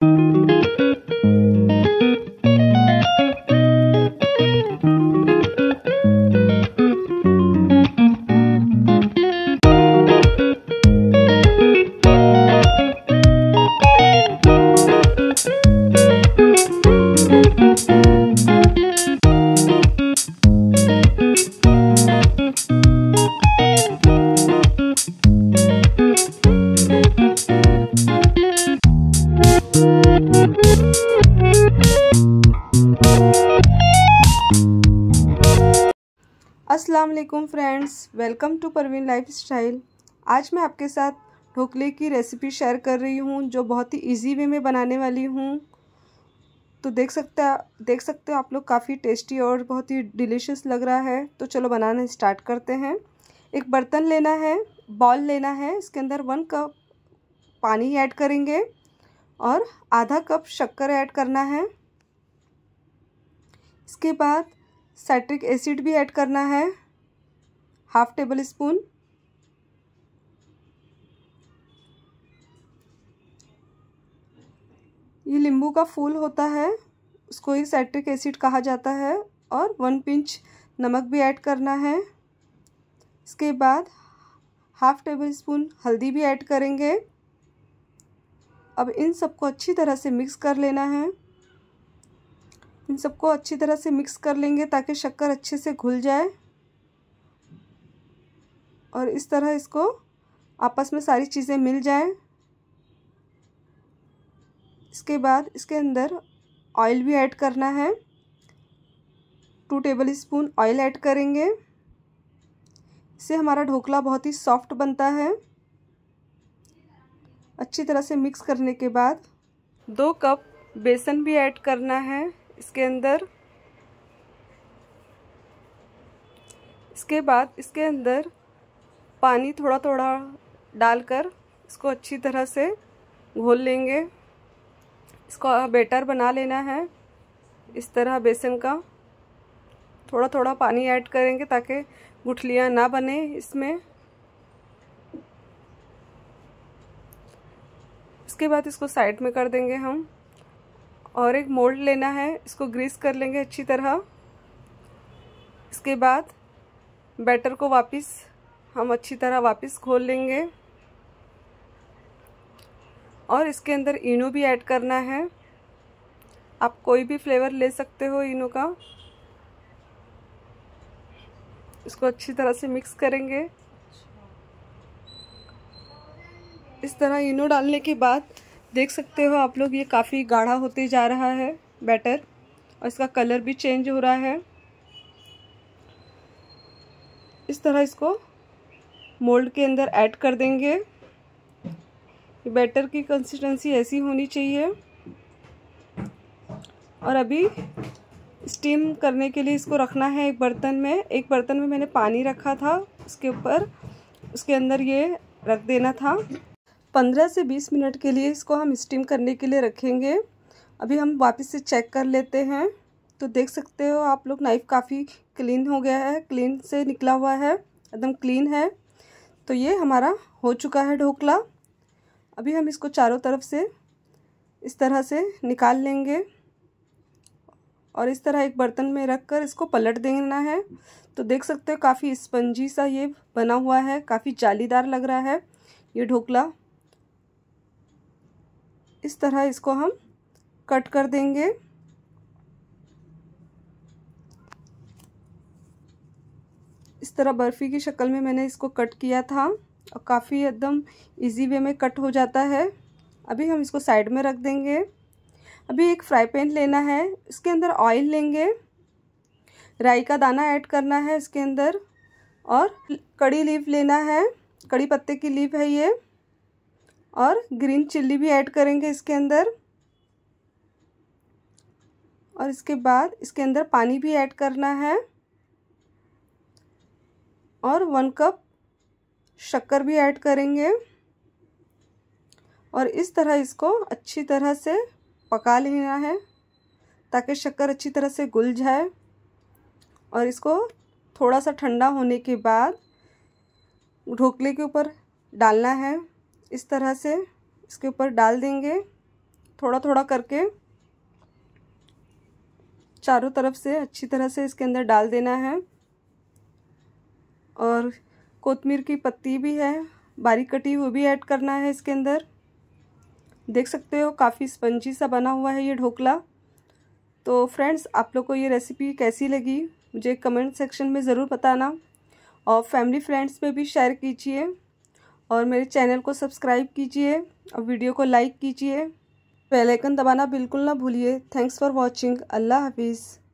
thank you अस्सलाम वालेकुम friends welcome to Parveen lifestyle आज मैं आपके साथ ढोकले की रेसिपी शेयर कर रही हूँ जो बहुत ही इजी वे में बनाने वाली हूँ तो देख सकते देख सकते हो आप लोग काफ़ी टेस्टी और बहुत ही डिलीशियस लग रहा है तो चलो बनाना स्टार्ट करते हैं एक बर्तन लेना है बॉल लेना है इसके अंदर वन कप पानी ऐड करेंगे और आधा कप शक्कर ऐड करना है इसके बाद साइट्रिक एसिड भी ऐड करना है हाफ टेबल स्पून ये नींबू का फूल होता है उसको एक साइट्रिक एसिड कहा जाता है और वन पिंच नमक भी ऐड करना है इसके बाद हाफ टेबल स्पून हल्दी भी ऐड करेंगे अब इन सबको अच्छी तरह से मिक्स कर लेना है इन सबको अच्छी तरह से मिक्स कर लेंगे ताकि शक्कर अच्छे से घुल जाए और इस तरह इसको आपस में सारी चीज़ें मिल जाएं इसके बाद इसके अंदर ऑयल भी ऐड करना है two tablespoon oil add करेंगे इससे हमारा ढोकला बहुत ही सॉफ्ट बनता है अच्छी तरह से मिक्स करने के बाद दो कप बेसन भी ऐड करना है इसके अंदर इसके बाद इसके अंदर पानी थोड़ा थोड़ा डालकर इसको अच्छी तरह से घोल लेंगे इसको बेटर बना लेना है इस तरह बेसन का थोड़ा थोड़ा पानी ऐड करेंगे ताकि गुठलियाँ ना बने इसमें इसके बाद इसको साइड में कर देंगे हम और एक मोल्ड लेना है इसको ग्रीस कर लेंगे अच्छी तरह इसके बाद बैटर को वापस हम अच्छी तरह वापस खोल लेंगे और इसके अंदर इनो भी ऐड करना है आप कोई भी फ्लेवर ले सकते हो इनो का इसको अच्छी तरह से मिक्स करेंगे इस तरह इनो डालने के बाद देख सकते हो आप लोग ये काफ़ी गाढ़ा होते जा रहा है बैटर और इसका कलर भी चेंज हो रहा है इस तरह इसको मोल्ड के अंदर ऐड कर देंगे बैटर की कंसिस्टेंसी ऐसी होनी चाहिए और अभी स्टीम करने के लिए इसको रखना है एक बर्तन में एक बर्तन में मैंने पानी रखा था उसके ऊपर उसके अंदर ये रख देना था 15 से 20 मिनट के लिए इसको हम स्टीम करने के लिए रखेंगे अभी हम वापस से चेक कर लेते हैं तो देख सकते हो आप लोग नाइफ़ काफ़ी क्लीन हो गया है क्लीन से निकला हुआ है एकदम क्लीन है तो ये हमारा हो चुका है ढोकला अभी हम इसको चारों तरफ से इस तरह से निकाल लेंगे और इस तरह एक बर्तन में रख कर इसको पलट देना है तो देख सकते हो काफ़ी स्पंजी सा ये बना हुआ है काफ़ी जालीदार लग रहा है ये ढोकला इस तरह इसको हम कट कर देंगे इस तरह बर्फ़ी की शक्ल में मैंने इसको कट किया था और काफ़ी एकदम इजी वे में कट हो जाता है अभी हम इसको साइड में रख देंगे अभी एक फ्राई पैन लेना है इसके अंदर ऑयल लेंगे राई का दाना ऐड करना है इसके अंदर और कड़ी लीव लेना है कड़ी पत्ते की लीव है ये और ग्रीन चिल्ली भी ऐड करेंगे इसके अंदर और इसके बाद इसके अंदर पानी भी ऐड करना है और वन कप शक्कर भी ऐड करेंगे और इस तरह इसको अच्छी तरह से पका लेना है ताकि शक्कर अच्छी तरह से घुल जाए और इसको थोड़ा सा ठंडा होने के बाद ढोकले के ऊपर डालना है इस तरह से इसके ऊपर डाल देंगे थोड़ा थोड़ा करके चारों तरफ से अच्छी तरह से इसके अंदर डाल देना है और कोतमीर की पत्ती भी है बारीक कटी हुई भी ऐड करना है इसके अंदर देख सकते हो काफ़ी स्पंजी सा बना हुआ है ये ढोकला तो फ्रेंड्स आप लोग को ये रेसिपी कैसी लगी मुझे कमेंट सेक्शन में ज़रूर बताना और फैमिली फ्रेंड्स में भी शेयर कीजिए और मेरे चैनल को सब्सक्राइब कीजिए और वीडियो को लाइक कीजिए बेल आइकन दबाना बिल्कुल ना भूलिए थैंक्स फॉर वॉचिंग अल्लाह हाफिज़